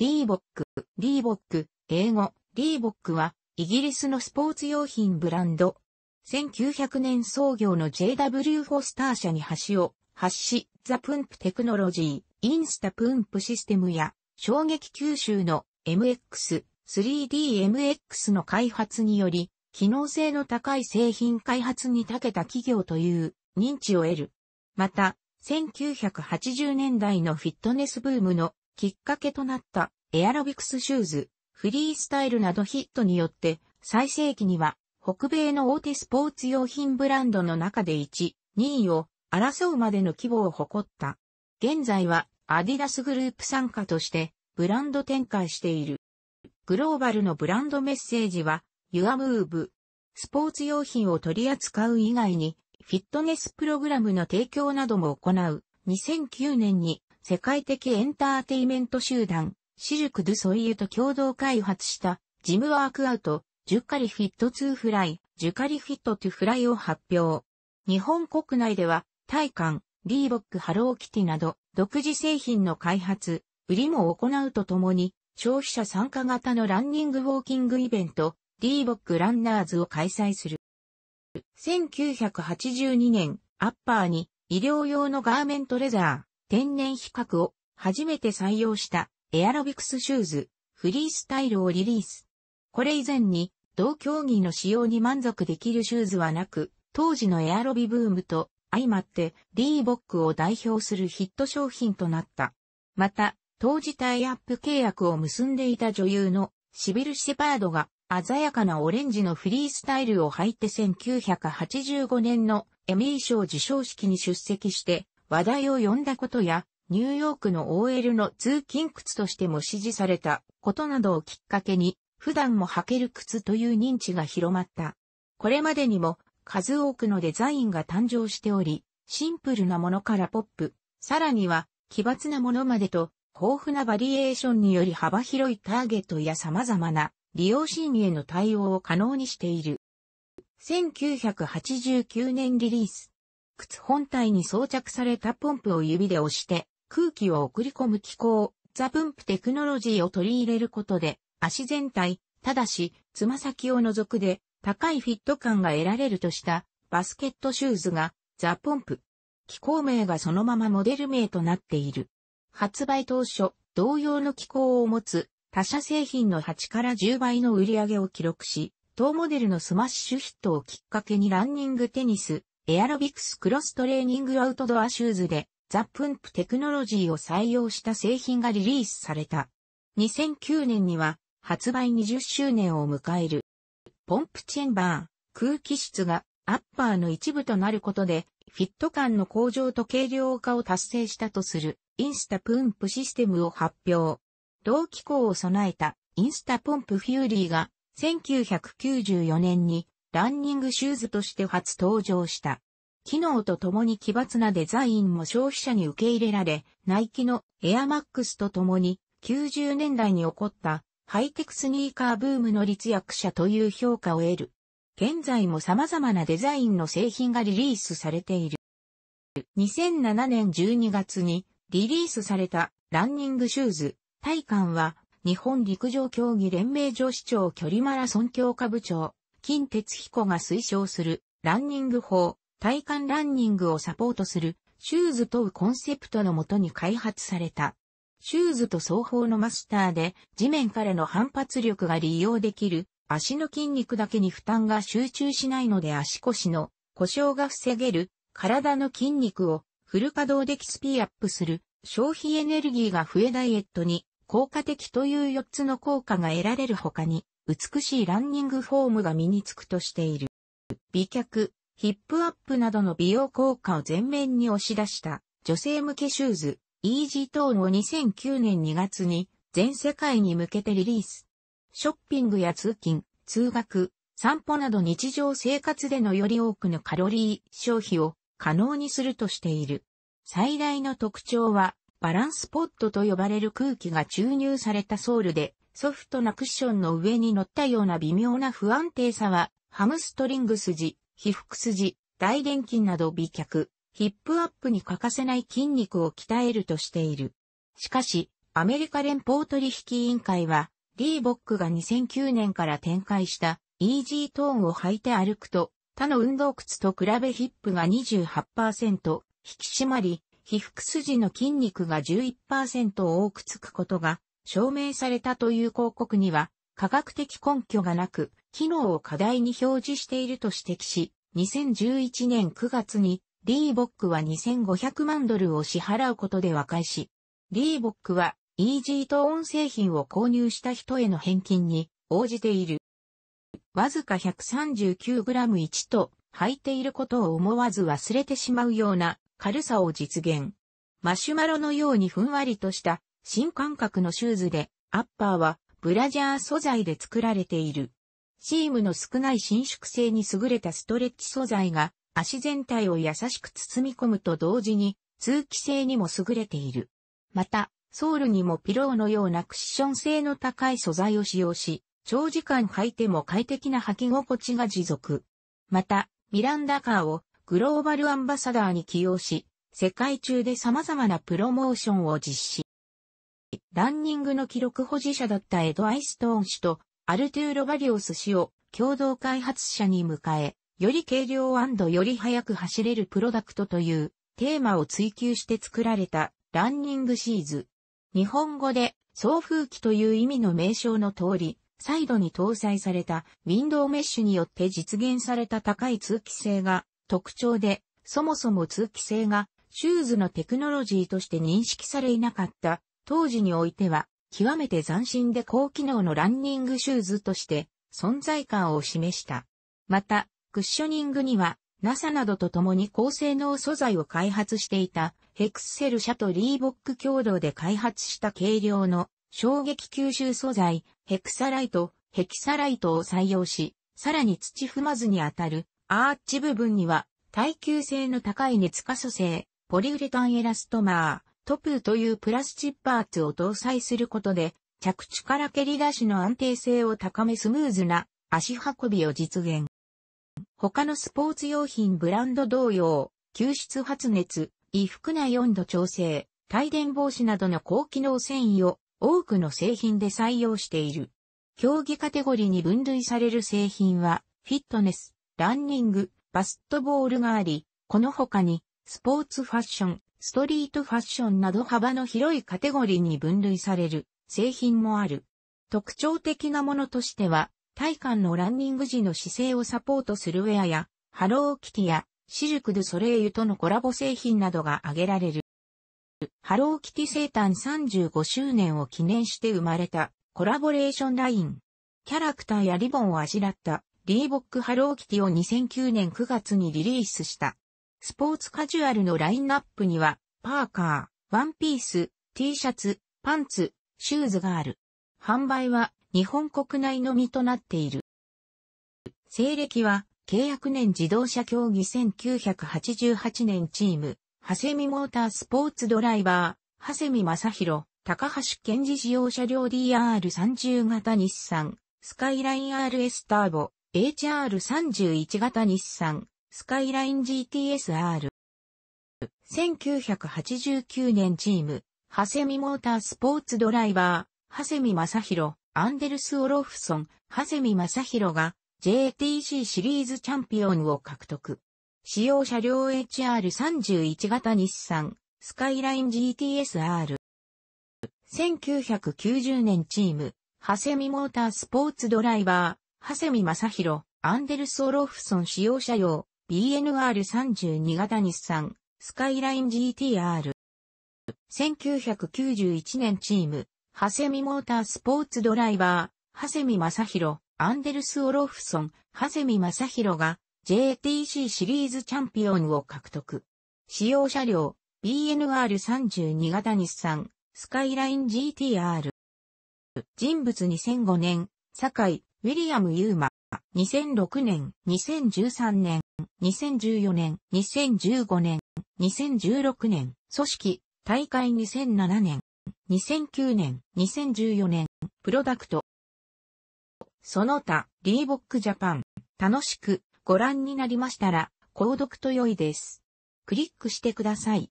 リーボック、リーボック、英語、リーボックは、イギリスのスポーツ用品ブランド。1900年創業の JW フォスター社に橋を、発し、ザ・プンプテクノロジー、インスタ・プンプシステムや、衝撃吸収の MX、3DMX の開発により、機能性の高い製品開発に長けた企業という認知を得る。また、1980年代のフィットネスブームのきっかけとなったエアロビクスシューズ、フリースタイルなどヒットによって、最盛期には北米の大手スポーツ用品ブランドの中で1、2位を争うまでの規模を誇った。現在はアディダスグループ傘下としてブランド展開している。グローバルのブランドメッセージは Your Move。スポーツ用品を取り扱う以外にフィットネスプログラムの提供なども行う。2009年に世界的エンターテイメント集団、シルク・ドゥ・ソイユと共同開発した、ジムワークアウト、ジュカリフィット・ツー・フライ、ジュカリフィット・トゥ・フライを発表。日本国内では、体感、リーボック・ハローキティなど、独自製品の開発、売りも行うとともに、消費者参加型のランニングウォーキングイベント、リーボック・ランナーズを開催する。1982年、アッパーに医療用のガーメントレザー、天然比較を初めて採用したエアロビクスシューズ、フリースタイルをリリース。これ以前に同競技の使用に満足できるシューズはなく、当時のエアロビブームと相まってリーボックを代表するヒット商品となった。また、当時タイアップ契約を結んでいた女優のシビル・シェパードが鮮やかなオレンジのフリースタイルを履いて1985年のエミー賞受賞式に出席して話題を呼んだことや、ニューヨークの OL の通勤靴としても支持されたことなどをきっかけに、普段も履ける靴という認知が広まった。これまでにも数多くのデザインが誕生しており、シンプルなものからポップ、さらには奇抜なものまでと豊富なバリエーションにより幅広いターゲットや様々な利用シーンへの対応を可能にしている。1989年リリース。靴本体に装着されたポンプを指で押して空気を送り込む機構、ザプンプテクノロジーを取り入れることで足全体、ただし、つま先を除くで高いフィット感が得られるとしたバスケットシューズがザポンプ。機構名がそのままモデル名となっている。発売当初、同様の機構を持つ他社製品の8から10倍の売り上げを記録し、当モデルのスマッシュヒットをきっかけにランニングテニス、エアロビクスクロストレーニングアウトドアシューズで、ザ・プンプテクノロジーを採用した製品がリリースされた。2009年には、発売20周年を迎える。ポンプチェンバー、空気質がアッパーの一部となることで、フィット感の向上と軽量化を達成したとする、インスタプンプシステムを発表。同機構を備えた、インスタポンプフューリーが、1994年にランニングシューズとして初登場した。機能とともに奇抜なデザインも消費者に受け入れられ、ナイキのエアマックスとともに90年代に起こったハイテクスニーカーブームの立役者という評価を得る。現在も様々なデザインの製品がリリースされている。2007年12月にリリースされたランニングシューズ、体感は日本陸上競技連盟女子長距離マラソン強化部長、金哲彦が推奨するランニング法、体幹ランニングをサポートするシューズとうコンセプトのもとに開発された。シューズと双方のマスターで地面からの反発力が利用できる足の筋肉だけに負担が集中しないので足腰の故障が防げる体の筋肉をフル稼働できスピーアップする消費エネルギーが増えダイエットに効果的という4つの効果が得られる他に美しいランニングフォームが身につくとしている。美脚、ヒップアップなどの美容効果を前面に押し出した女性向けシューズ、イージートーンを2009年2月に全世界に向けてリリース。ショッピングや通勤、通学、散歩など日常生活でのより多くのカロリー消費を可能にするとしている。最大の特徴はバランスポットと呼ばれる空気が注入されたソールでソフトなクッションの上に乗ったような微妙な不安定さは、ハムストリング筋、皮腹筋、大臀筋など美脚、ヒップアップに欠かせない筋肉を鍛えるとしている。しかし、アメリカ連邦取引委員会は、リーボックが2009年から展開したイージートーンを履いて歩くと、他の運動靴と比べヒップが28%引き締まり、皮膚筋の筋肉が11%多くつくことが証明されたという広告には、科学的根拠がなく、機能を過大に表示していると指摘し、2011年9月に、リーボックは2500万ドルを支払うことで和解し、リーボックはジートーン製品を購入した人への返金に応じている。わずか 139g1 と履いていることを思わず忘れてしまうような軽さを実現。マシュマロのようにふんわりとした新感覚のシューズで、アッパーはブラジャー素材で作られている。シームの少ない伸縮性に優れたストレッチ素材が足全体を優しく包み込むと同時に通気性にも優れている。また、ソールにもピローのようなクッション性の高い素材を使用し、長時間履いても快適な履き心地が持続。また、ミランダカーをグローバルアンバサダーに起用し、世界中で様々なプロモーションを実施。ランニングの記録保持者だったエド・アイストーン氏とアルトゥーロ・バリオス氏を共同開発者に迎え、より軽量より速く走れるプロダクトというテーマを追求して作られたランニングシーズ。日本語で送風機という意味の名称の通り、サイドに搭載されたウィンドウメッシュによって実現された高い通気性が特徴で、そもそも通気性がシューズのテクノロジーとして認識されいなかった当時においては、極めて斬新で高機能のランニングシューズとして存在感を示した。また、クッショニングには NASA などと共に高性能素材を開発していたヘクセル社とリーボック共同で開発した軽量の衝撃吸収素材ヘクサライト、ヘキサライトを採用し、さらに土踏まずに当たるアーチ部分には耐久性の高い熱可塑性、ポリウレタンエラストマー、トプーというプラスチッパーツを搭載することで、着地から蹴り出しの安定性を高めスムーズな足運びを実現。他のスポーツ用品ブランド同様、吸湿発熱、衣服内温度調整、帯電防止などの高機能繊維を多くの製品で採用している。競技カテゴリーに分類される製品は、フィットネス、ランニング、バスットボールがあり、この他に、スポーツファッション、ストリートファッションなど幅の広いカテゴリーに分類される製品もある。特徴的なものとしては、体幹のランニング時の姿勢をサポートするウェアや、ハローキティや、シルク・ドゥ・ソレイユとのコラボ製品などが挙げられる。ハローキティ生誕35周年を記念して生まれたコラボレーションライン。キャラクターやリボンをあしらったリーボックハローキティを2009年9月にリリースした。スポーツカジュアルのラインナップには、パーカー、ワンピース、T シャツ、パンツ、シューズがある。販売は日本国内のみとなっている。西暦は契約年自動車競技1988年チーム、長谷ミモータースポーツドライバー、長谷見正宏、高橋健二自動車両 DR30 型日産、スカイライン RS ターボ、HR31 型日産、スカイライン GTSR。1989年チーム、ハセミモータースポーツドライバー、ハセミ正宏、アンデルス・オロフソン、ハセミ正宏が JTC シリーズチャンピオンを獲得。使用車両 HR31 型日産、スカイライン GTSR。1990年チーム、ハセミモータースポーツドライバー、ハセミ正宏、アンデルス・オロフソン使用車用、BNR32 型日産、スカイライン GTR。1991年チーム、ハセミモータースポーツドライバー、ハセミ正宏、アンデルス・オロフソン、ハセミ正宏が JTC シリーズチャンピオンを獲得。使用車両、BNR32 型日産、スカイライン GTR。人物2005年、堺、ウィリアム・ユーマ。2006年、2013年。2014年、2015年、2016年、組織、大会2007年、2009年、2014年、プロダクト。その他、リーボックジャパン、楽しくご覧になりましたら、購読と良いです。クリックしてください。